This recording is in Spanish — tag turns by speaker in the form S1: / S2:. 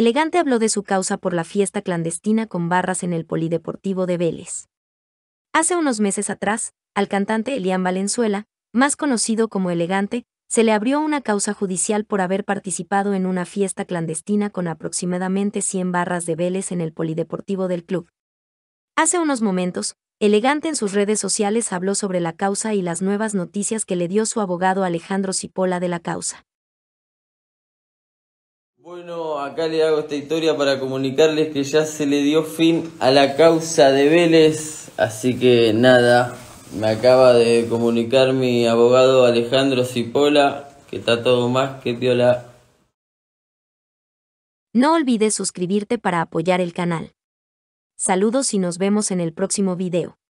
S1: Elegante habló de su causa por la fiesta clandestina con barras en el Polideportivo de Vélez. Hace unos meses atrás, al cantante Elian Valenzuela, más conocido como Elegante, se le abrió una causa judicial por haber participado en una fiesta clandestina con aproximadamente 100 barras de Vélez en el Polideportivo del club. Hace unos momentos, Elegante en sus redes sociales habló sobre la causa y las nuevas noticias que le dio su abogado Alejandro Cipola de la causa.
S2: Bueno, acá le hago esta historia para comunicarles que ya se le dio fin a la causa de Vélez, así que nada, me acaba de comunicar mi abogado Alejandro Cipola, que está todo más que piola.
S1: No olvides suscribirte para apoyar el canal. Saludos y nos vemos en el próximo video.